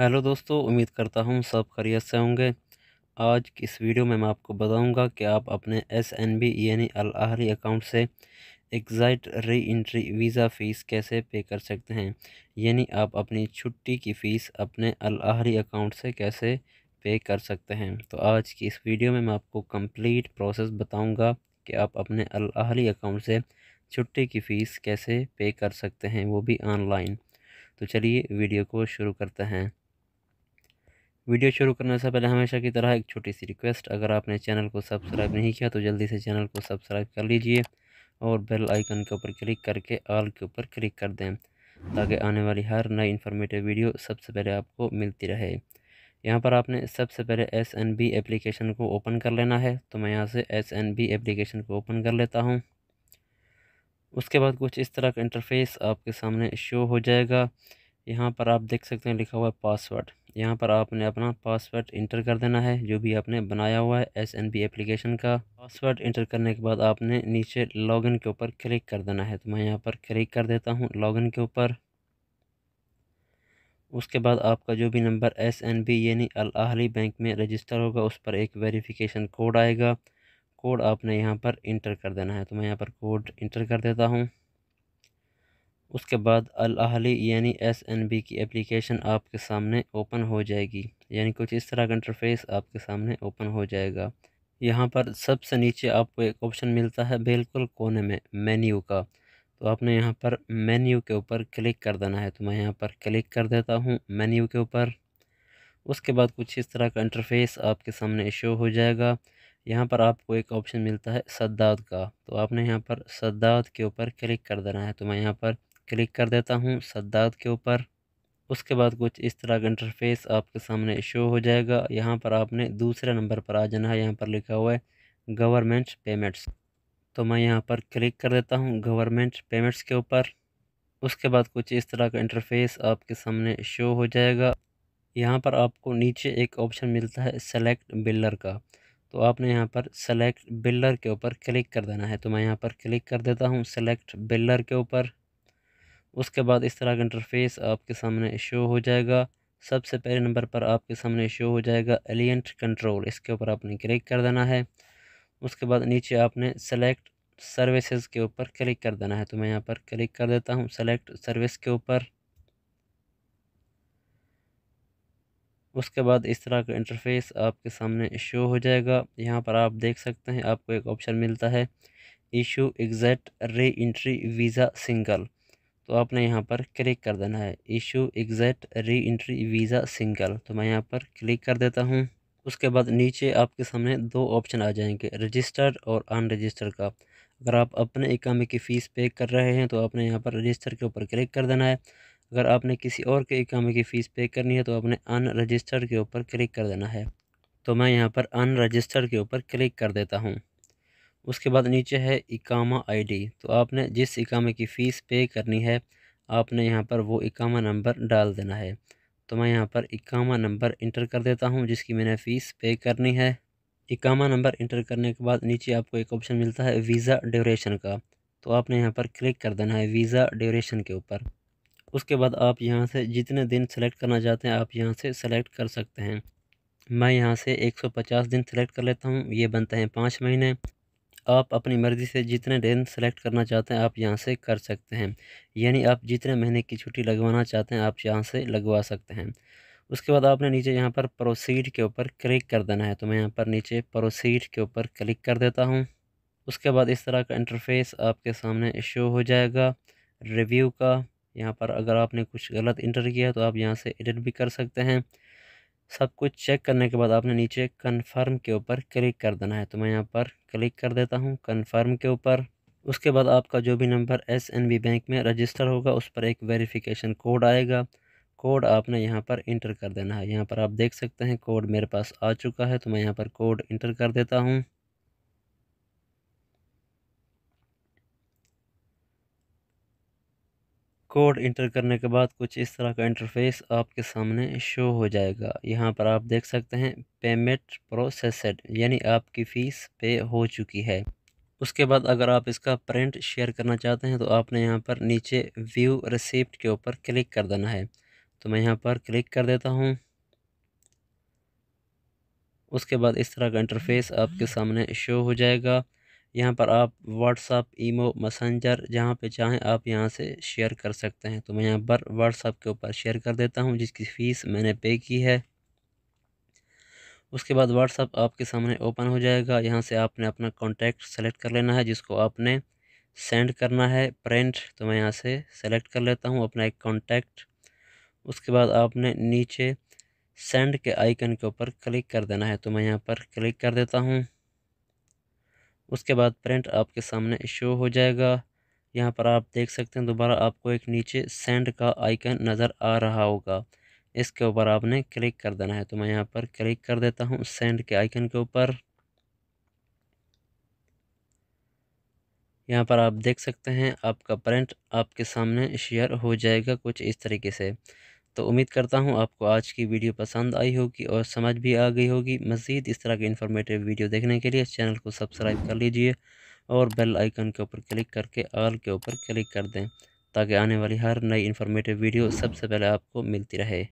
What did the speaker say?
hello दोस्तों उम्मीद करता हूँ सब खरीत से होंगे आज की इस वीडियो में मैं आपको बताऊंगा कि आप अपने एस एन बी यानी अल अकाउंट से exit reentry visa fee कैसे पे कर सकते हैं यानी आप अपनी छुट्टी की फ़ीस अपने अल अकाउंट से कैसे पे कर सकते हैं तो आज की इस वीडियो में मैं आपको कम्प्लीट प्रोसेस बताऊँगा कि आप अपने अल अकाउंट से छुट्टी की फ़ीस कैसे पे कर सकते हैं वो भी ऑनलाइन तो चलिए वीडियो को शुरू करते हैं वीडियो शुरू करने से पहले हमेशा की तरह एक छोटी सी रिक्वेस्ट अगर आपने चैनल को सब्सक्राइब नहीं किया तो जल्दी से चैनल को सब्सक्राइब कर लीजिए और बेल आइकन के ऊपर क्लिक करके ऑल के ऊपर क्लिक कर दें ताकि आने वाली हर नई इन्फॉर्मेटिव वीडियो सबसे पहले आपको मिलती रहे यहाँ पर आपने सबसे पहले एस एन बी एप्लीकेशन को ओपन कर लेना है तो मैं यहाँ से एस एन बी एप्लीकेशन को ओपन कर लेता हूँ उसके बाद कुछ इस तरह का इंटरफेस आपके सामने शो हो जाएगा यहाँ पर आप देख सकते हैं लिखा हुआ है पासवर्ड यहाँ पर आपने अपना पासवर्ड इंटर कर देना है जो भी आपने बनाया हुआ है एस एन बी एप्लीकेशन का पासवर्ड इंटर करने के बाद आपने नीचे लॉगिन के ऊपर क्लिक कर देना है तो मैं यहाँ पर क्लिक कर देता हूँ लॉगिन के ऊपर उसके बाद आपका जो भी नंबर एस एन बी यानी अल अहली बैंक में रजिस्टर होगा उस पर एक वेरीफ़िकेशन कोड आएगा कोड आपने यहाँ पर इंटर कर देना है तो मैं यहाँ पर कोड इंटर कर देता हूँ उसके बाद अल अहली यानी एस एन बी की एप्लीकेशन आपके सामने ओपन हो जाएगी यानी कुछ इस तरह का इंटरफेस आपके सामने ओपन हो जाएगा यहाँ पर सबसे नीचे आपको एक ऑप्शन मिलता है बिल्कुल कोने में मेन्यू का तो आपने यहाँ पर मेन्यू के ऊपर क्लिक कर देना है तो मैं यहाँ पर क्लिक कर देता हूँ मेन्यू के ऊपर उसके बाद कुछ इस तरह का इंटरफेस आपके सामने शो हो जाएगा यहाँ पर आपको एक ऑप्शन मिलता है सद्दात का तो आपने यहाँ पर सद्दाद के ऊपर क्लिक कर देना है तो मैं यहाँ पर क्लिक कर देता हूँ सद्दात के ऊपर उसके बाद कुछ इस तरह का इंटरफेस आपके सामने शो हो जाएगा यहाँ पर आपने दूसरे नंबर पर आ जाना है यहाँ पर लिखा हुआ है गवर्नमेंट पेमेंट्स तो मैं यहाँ पर क्लिक कर देता हूँ गवर्नमेंट पेमेंट्स के ऊपर उसके बाद कुछ इस तरह का इंटरफेस आपके सामने शो हो जाएगा यहाँ पर आपको नीचे एक ऑप्शन मिलता है सेलेक्ट बिल्डर का तो आपने यहाँ पर सेलेक्ट बिल्डर के ऊपर क्लिक कर देना है तो मैं यहाँ पर क्लिक कर देता हूँ सेलेक्ट बिल्डर के ऊपर उसके बाद इस तरह का इंटरफेस आपके सामने शो हो जाएगा सबसे पहले नंबर पर आपके सामने शो हो जाएगा एलियंट कंट्रोल इसके ऊपर आपने क्लिक कर देना है उसके बाद नीचे आपने सेलेक्ट सर्विसेज के ऊपर क्लिक कर देना है तो मैं यहाँ पर क्लिक कर देता हूँ सेलेक्ट सर्विस के ऊपर उसके बाद इस तरह का इंटरफेस आपके सामने शो हो जाएगा यहाँ पर आप देख सकते हैं आपको एक ऑप्शन मिलता है issue exact reentry visa single तो आपने यहाँ पर क्लिक कर देना है issue exact reentry visa single तो मैं यहाँ पर क्लिक कर देता हूँ उसके बाद नीचे आपके सामने दो ऑप्शन आ जाएंगे रजिस्टर्ड और अनरजिस्टर्ड का अगर आप अपने इकामे की फ़ीस पे कर रहे हैं तो आपने यहाँ पर रजिस्टर के ऊपर क्लिक कर देना है अगर आपने किसी और के इकामे की फ़ीस पे करनी है तो आपने अनरजिस्टर्ड के ऊपर क्लिक कर देना है तो मैं यहाँ पर अनरजिस्टर्ड के ऊपर क्लिक कर देता हूँ उसके बाद नीचे है इकामा आईडी तो आपने जिस इकामे की फ़ीस पे करनी है आपने यहाँ पर वो इकामा नंबर डाल देना है तो मैं यहाँ पर इकामा नंबर इंटर कर देता हूँ जिसकी मैंने फ़ीस पे करनी है इकामा नंबर इंटर करने के बाद नीचे आपको एक ऑप्शन मिलता है वीज़ा ड्यूरेशन का तो आपने यहाँ पर क्लिक कर देना है वीज़ा ड्यूरेशन के ऊपर उसके बाद आप यहाँ से जितने दिन सेलेक्ट करना चाहते हैं आप यहाँ से सेलेक्ट कर सकते हैं मैं यहाँ से 150 दिन सेलेक्ट कर लेता हूँ ये बनते हैं पाँच महीने आप अपनी मर्ज़ी से जितने दिन सेलेक्ट करना चाहते हैं आप यहाँ से कर सकते हैं यानी आप जितने महीने की छुट्टी लगवाना चाहते हैं आप यहाँ से लगवा सकते हैं उसके बाद आपने नीचे यहाँ पर प्रोसीड के ऊपर क्लिक कर देना है तो मैं यहाँ पर नीचे प्रोसीड के ऊपर क्लिक कर देता हूँ उसके बाद इस तरह का इंटरफेस आपके सामने शो हो जाएगा रिव्यू का यहाँ पर अगर आपने कुछ गलत इंटर किया तो आप यहाँ से एडिट भी कर सकते हैं सब कुछ चेक करने के बाद आपने नीचे कन्फर्म के ऊपर क्लिक कर देना है तो मैं यहाँ पर क्लिक कर देता हूँ कन्फर्म के ऊपर उसके बाद आपका जो भी number S N B bank में रजिस्टर होगा उस पर एक वेरिफिकेशन कोड आएगा कोड आपने यहाँ पर इंटर कर देना है यहाँ पर आप देख सकते हैं कोड मेरे पास आ चुका है तो मैं यहाँ पर कोड इंटर कर देता हूँ कोड इंटर करने के बाद कुछ इस तरह का इंटरफेस आपके सामने शो हो जाएगा यहाँ पर आप देख सकते हैं पेमेंट प्रोसेसड यानी आपकी फ़ीस पे हो चुकी है उसके बाद अगर आप इसका प्रिंट शेयर करना चाहते हैं तो आपने यहाँ पर नीचे व्यू रिसिप्ट के ऊपर क्लिक कर देना है तो मैं यहाँ पर क्लिक कर देता हूँ उसके बाद इस तरह का इंटरफेस आपके सामने शो हो जाएगा यहाँ पर आप व्हाट्सअप ईमो मैसेंजर जहाँ पे चाहें आप यहाँ से शेयर कर सकते हैं तो मैं यहाँ पर व्हाट्सअप के ऊपर शेयर कर देता हूँ जिसकी फ़ीस मैंने पे की है उसके बाद व्हाट्सअप आपके सामने ओपन हो जाएगा यहाँ से आपने अपना कॉन्टैक्ट सेलेक्ट कर लेना है जिसको आपने सेंड करना है प्रिंट तो मैं यहाँ से सेलेक्ट कर लेता हूँ अपना एक कॉन्टैक्ट उसके बाद आपने नीचे सेंड के आइकन के ऊपर क्लिक कर देना है तो मैं यहाँ पर क्लिक कर देता हूँ उसके बाद प्रिंट आपके सामने शो हो जाएगा यहाँ पर आप देख सकते हैं दोबारा आपको एक नीचे सेंड का आइकन नज़र आ रहा होगा इसके ऊपर आपने क्लिक कर देना है तो मैं यहाँ पर क्लिक कर देता हूँ सेंड के आइकन के ऊपर यहाँ पर आप देख सकते हैं आपका प्रिंट आपके सामने शेयर हो जाएगा कुछ इस तरीके से तो उम्मीद करता हूँ आपको आज की वीडियो पसंद आई होगी और समझ भी आ गई होगी मज़ीद इस तरह के इन्फॉर्मेटिव वीडियो देखने के लिए चैनल को सब्सक्राइब कर लीजिए और बेल आइकन के ऊपर क्लिक करके आल के ऊपर क्लिक कर दें ताकि आने वाली हर नई इन्फॉर्मेटिव वीडियो सबसे पहले आपको मिलती रहे